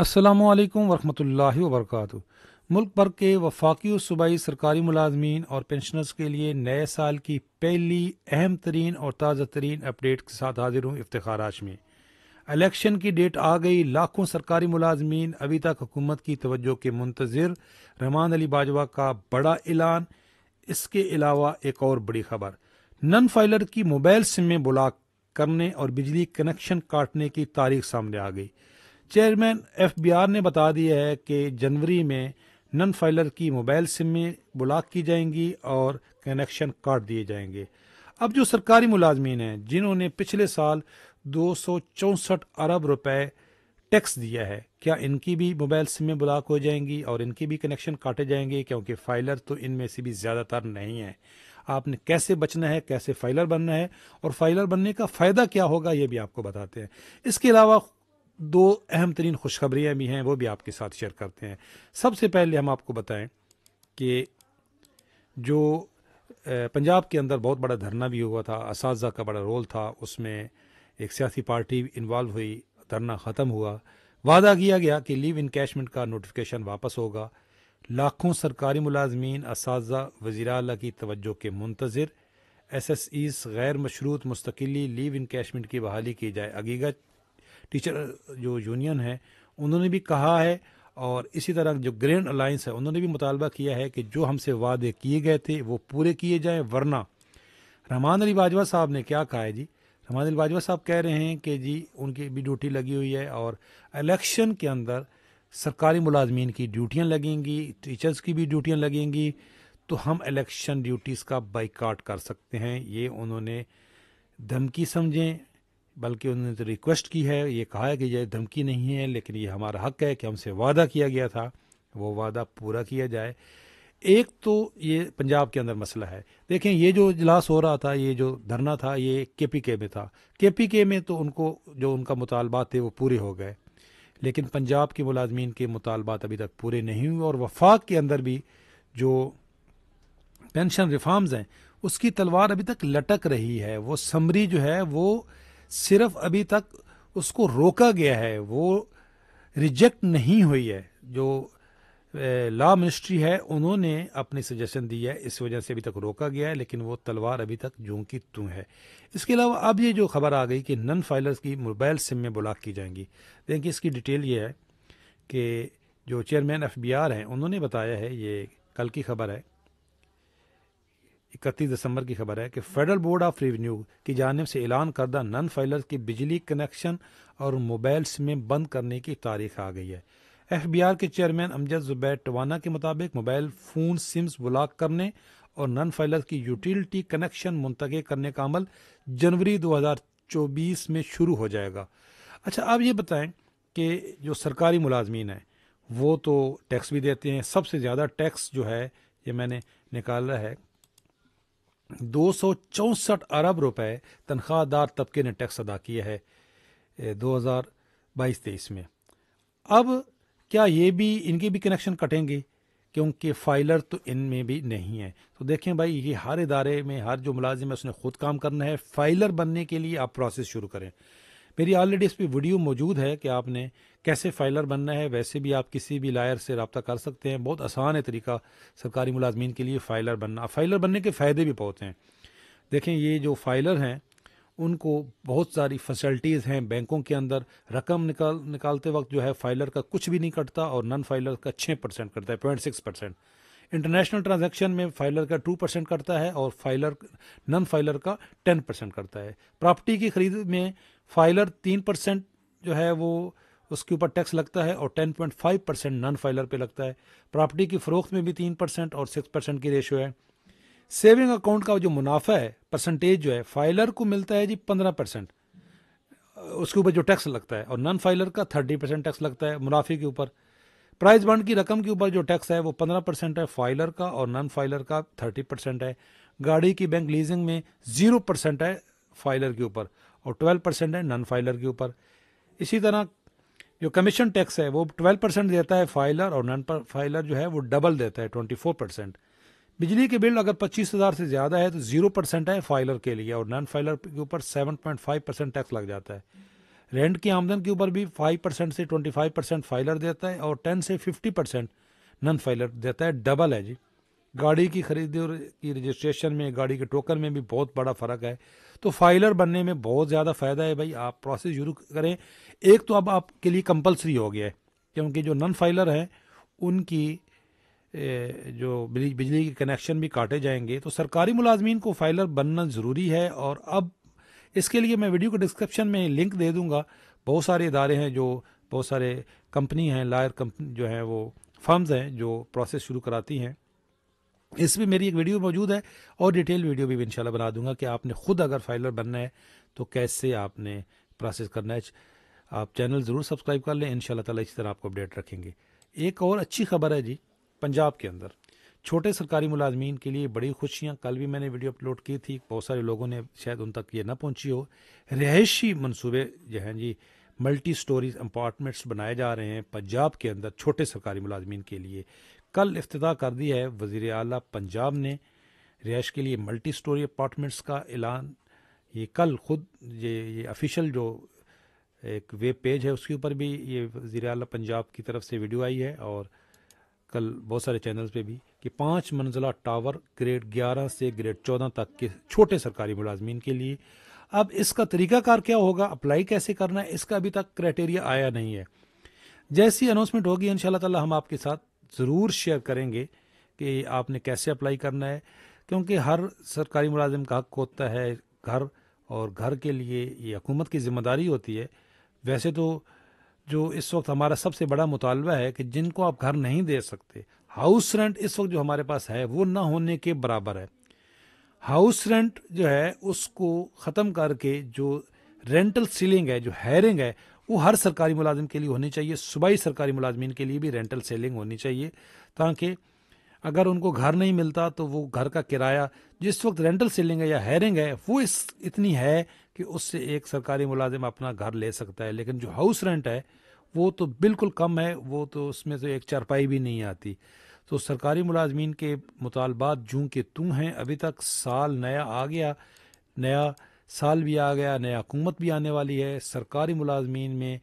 अल्लाम वरहमल वर्क मुल्क भर के वफाकी सूबाई सरकारी मुलाजमीन और पेंशनर्स के लिए नए साल की पहली अहम तरीन और ताज़ा तरीन अपडेट के साथ हाजिर हूँ इफ्तार में इलेक्शन की डेट आ गई लाखों सरकारी मुलाजमीन अभी तक हुकूमत की तवज्जो के मुंतजर रहमान अली बाजवा का बड़ा ऐलान इसके अलावा एक और बड़ी खबर नन फाइलर की मोबाइल सिम में ब्लॉक करने और बिजली कनेक्शन काटने की तारीख सामने आ गई चेयरमैन आर ने बता दिया है कि जनवरी में नन फाइलर की मोबाइल सिमें ब्लॉक की जाएंगी और कनेक्शन काट दिए जाएंगे अब जो सरकारी मुलाजमीन हैं जिन्होंने पिछले साल दो अरब रुपए टैक्स दिया है क्या इनकी भी मोबाइल सिमें ब्लॉक हो जाएंगी और इनकी भी कनेक्शन काटे जाएंगे क्योंकि फाइलर तो इनमें से भी ज़्यादातर नहीं है आपने कैसे बचना है कैसे फाइलर बनना है और फाइलर बनने का फ़ायदा क्या होगा ये भी आपको बताते हैं इसके अलावा दो अहम तरीन खुशखबरियाँ भी हैं वो भी आपके साथ शेयर करते हैं सबसे पहले हम आपको बताएं कि जो पंजाब के अंदर बहुत बड़ा धरना भी हुआ था इस का बड़ा रोल था उसमें एक सियासी पार्टी इन्वॉल्व हुई धरना ख़त्म हुआ वादा किया गया कि लीव इनकेशमेंट का नोटिफिकेशन वापस होगा लाखों सरकारी मुलाजमीन इस वज़ी अल की तवज्जो के मुंतजर एस एस ईस गैर मशरूत मुस्तकिली लीव इनकेशमेंट की बहाली की जाए अगीगत टीचर जो यूनियन है उन्होंने भी कहा है और इसी तरह जो ग्रैंड अलायंस है उन्होंने भी मुतालबा किया है कि जो हमसे वादे किए गए थे वो पूरे किए जाएँ वरना रहमान अली बाजवा साहब ने क्या कहा है जी रहमान अली बाजवा साहब कह रहे हैं कि जी उनकी भी ड्यूटी लगी हुई है और इलेक्शन के अंदर सरकारी मुलाजमीन की ड्यूटियाँ लगेंगी टीचर्स की भी ड्यूटियाँ लगेंगी तो हम इलेक्शन ड्यूटीज़ का बाइकाट कर सकते हैं ये उन्होंने धमकी समझें बल्कि उन्होंने तो रिक्वेस्ट की है ये कहा है कि यह धमकी नहीं है लेकिन ये हमारा हक है कि हमसे वादा किया गया था वो वादा पूरा किया जाए एक तो ये पंजाब के अंदर मसला है देखें ये जो इजलास हो रहा था ये जो धरना था ये के पी के में था के पी के में तो उनको जो उनका मुतालबात थे वो पूरे हो गए लेकिन पंजाब के मुलाजमीन के मुतालबात अभी तक पूरे नहीं हुए और वफाक के अंदर भी जो पेंशन रिफॉर्म्स हैं उसकी तलवार अभी तक लटक रही है वो समरी जो है वो सिर्फ अभी तक उसको रोका गया है वो रिजेक्ट नहीं हुई है जो लॉ मिनिस्ट्री है उन्होंने अपनी सजेशन दी है इस वजह से अभी तक रोका गया है लेकिन वो तलवार अभी तक जू की तू है इसके अलावा अब ये जो खबर आ गई कि नन फाइलर्स की मोबाइल सिम में ब्लॉक की जाएंगी देखिए इसकी डिटेल ये है कि जो चेयरमैन एफ बी आर हैं उन्होंने बताया है ये कल की खबर है इकतीस दिसंबर की खबर है कि फेडरल बोर्ड ऑफ रेवेन्यू की जानब से ऐलान करदा नन फाइलर की बिजली कनेक्शन और मोबाइल्स में बंद करने की तारीख आ गई है एफ बी आर के चेयरमैन अमजद जुबैर टवाना के मुताबिक मोबाइल फ़ोन सिम्स ब्लॉक करने और नन फाइलर की यूटिलिटी कनेक्शन मुंतक़ करने का अमल जनवरी दो हज़ार चौबीस में शुरू हो जाएगा अच्छा आप ये बताएं कि जो सरकारी मुलाजमीन हैं वो तो टैक्स भी देते हैं सबसे ज़्यादा टैक्स जो है ये मैंने निकाला है दो अरब रुपए तनख्वाहदार तबके ने टैक्स अदा किया है 2022-23 में अब क्या ये भी इनके भी कनेक्शन कटेंगे क्योंकि फाइलर तो इनमें भी नहीं है तो देखें भाई ये हर इदारे में हर जो मुलाजिम है उसने खुद काम करना है फाइलर बनने के लिए आप प्रोसेस शुरू करें मेरी ऑलरेडी इस पर वीडियो मौजूद है कि आपने कैसे फाइलर बनना है वैसे भी आप किसी भी लायर से रबता कर सकते हैं बहुत आसान है तरीका सरकारी मुलाजमीन के लिए फाइलर बनना फाइलर बनने के फ़ायदे भी बहुत हैं देखें ये जो फाइलर हैं उनको बहुत सारी फैसल्टीज़ हैं बैंकों के अंदर रकम निकाल निकालते वक्त जो है फाइलर का कुछ भी नहीं कटता और नॉन फाइलर का छः परसेंट कटता है point six percent international transaction में फाइलर का टू परसेंट करता है और फाइलर नॉन फाइलर का टेन परसेंट करता है प्रॉपर्टी की खरीद में फाइलर तीन परसेंट जो है वो उसके ऊपर टैक्स लगता है और ten point five percent non filer पे लगता है प्रॉपर्टी की फ़रोख्त में भी तीन परसेंट और सिक्स परसेंट की रेशो है सेविंग अकाउंट का जो मुनाफा है परसेंटेज जो है फाइलर को मिलता है जी पंद्रह परसेंट उसके ऊपर जो टैक्स लगता है और नॉन फाइलर का थर्टी परसेंट टैक्स लगता है मुनाफे के ऊपर प्राइस बॉन्ड की रकम के ऊपर जो टैक्स है वो पंद्रह परसेंट है फाइलर का और नॉन फाइलर का थर्टी परसेंट है गाड़ी की बैंक लीजिंग में जीरो परसेंट है फाइलर के ऊपर और ट्वेल्व परसेंट है नॉन फाइलर के ऊपर इसी तरह जो कमीशन टैक्स है वो ट्वेल्व परसेंट देता है फाइलर और नॉन फाइलर जो है वो डबल देता है ट्वेंटी फोर परसेंट बिजली के बिल अगर पच्चीस हज़ार से ज़्यादा है तो जीरो परसेंट है फाइलर के लिए और नॉन फाइलर के ऊपर seven point five percent tax लग जाता है रेंट की आमदन के ऊपर भी 5 परसेंट से 25 परसेंट फाइलर देता है और 10 से 50 परसेंट नन फाइलर देता है डबल है जी गाड़ी की खरीद और की रजिस्ट्रेशन में गाड़ी के टोकन में भी बहुत बड़ा फ़र्क है तो फाइलर बनने में बहुत ज़्यादा फ़ायदा है भाई आप प्रोसेस शुरू करें एक तो अब आपके लिए कंपलसरी हो गया है क्योंकि जो नन फाइलर हैं उनकी जो बिजली के कनेक्शन भी काटे जाएंगे तो सरकारी मुलाजमीन को फाइलर बनना ज़रूरी है और अब इसके लिए मैं वीडियो को डिस्क्रिप्शन में लिंक दे दूंगा बहुत सारे इदारे हैं जो बहुत सारे कंपनी हैं लायर कंपनी जो हैं वो फर्म्स हैं जो प्रोसेस शुरू कराती हैं इस भी मेरी एक वीडियो मौजूद है और डिटेल वीडियो भी इंशाल्लाह बना दूंगा कि आपने खुद अगर फाइलर बनना है तो कैसे आपने प्रोसेस करना है आप चैनल ज़रूर सब्सक्राइब कर लें इन ताला इसी तरह आपको अपडेट रखेंगे एक और अच्छी खबर है जी पंजाब के अंदर छोटे सरकारी मुलाजमीन के लिए बड़ी खुशियाँ कल भी मैंने वीडियो अपलोड की थी बहुत सारे लोगों ने शायद उन तक ये ना पहुँची हो रिहायशी मनसूबे जो हैं हाँ जी मल्टी स्टोरीज अपार्टमेंट्स बनाए जा रहे हैं पंजाब के अंदर छोटे सरकारी मुलाजमीन के लिए कल इफ्तः कर दी है वज़ी अली पंजाब ने रिहाइश के लिए मल्टी स्टोरी अपार्टमेंट्स का ऐलान ये कल खुद ये ये ऑफिशियल जो एक वेब पेज है उसके ऊपर भी ये वजीर अल पंजाब की तरफ से वीडियो आई है और कल बहुत सारे चैनल्स पे भी कि पाँच मंजिला टावर ग्रेड ग्यारह से ग्रेड चौदह तक के छोटे सरकारी मुलाजमीन के लिए अब इसका तरीकाकार क्या होगा अप्लाई कैसे करना है इसका अभी तक क्राइटेरिया आया नहीं है जैसी अनाउंसमेंट होगी इन ताला हम आपके साथ ज़रूर शेयर करेंगे कि आपने कैसे अप्लाई करना है क्योंकि हर सरकारी मुलाजिम का हक होता है घर और घर के लिए ये हुकूमत की जिम्मेदारी होती है वैसे तो जो इस वक्त हमारा सबसे बड़ा मुतालबा है कि जिनको आप घर नहीं दे सकते हाउस रेंट इस वक्त जो हमारे पास है वो ना होने के बराबर है हाउस रेंट जो है उसको ख़त्म करके जो रेंटल सीलिंग है जो हायरिंग है वो हर सरकारी मुलाजिम के लिए होनी चाहिए सूबाई सरकारी मुलाजमीन के लिए भी रेंटल सेलिंग होनी चाहिए ताकि अगर उनको घर नहीं मिलता तो वो घर का किराया जिस वक्त रेंटल सेलिंग है या हायरिंग है वो इस इतनी है कि उससे एक सरकारी मुलाजिम अपना घर ले सकता है लेकिन जो हाउस रेंट है वो तो बिल्कुल कम है वो तो उसमें से एक चारपाई भी नहीं आती तो सरकारी मुलाजमीन के मुतालबात जूँ के तू हैं अभी तक साल नया आ गया नया साल भी आ गया नया हुकूमत भी आने वाली है सरकारी मुलाजमीन में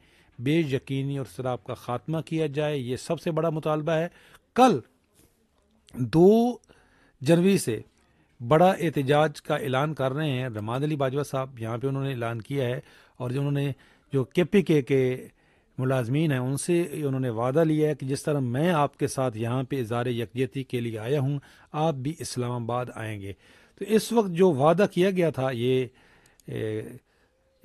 बेयकीनी और शराब का ख़ात्मा किया जाए ये सबसे बड़ा मुतालबा है कल दो जनवरी से बड़ा एहतजाज का ऐलान कर रहे हैं रमान अली बाजवा साहब यहाँ पे उन्होंने ऐलान किया है और जो उन्होंने जो के पी के के मुलाजमीन हैं उनसे उन्होंने वादा लिया है कि जिस तरह मैं आपके साथ यहाँ पे इजार यकजहती के लिए आया हूँ आप भी इस्लामाबाद आएंगे तो इस वक्त जो वादा किया गया था ये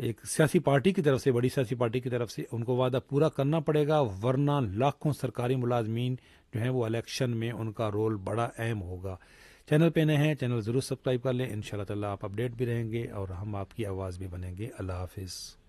एक सियासी पार्टी की तरफ से बड़ी सियासी पार्टी की तरफ से उनको वादा पूरा करना पड़ेगा वरना लाखों सरकारी मुलाजमीन जो हैं वो इलेक्शन में उनका रोल बड़ा अहम होगा चैनल पे नए हैं चैनल ज़रूर सब्सक्राइब कर लें इन ताला आप अपडेट भी रहेंगे और हम आपकी आवाज़ भी बनेंगे अल्लाह हाफिज़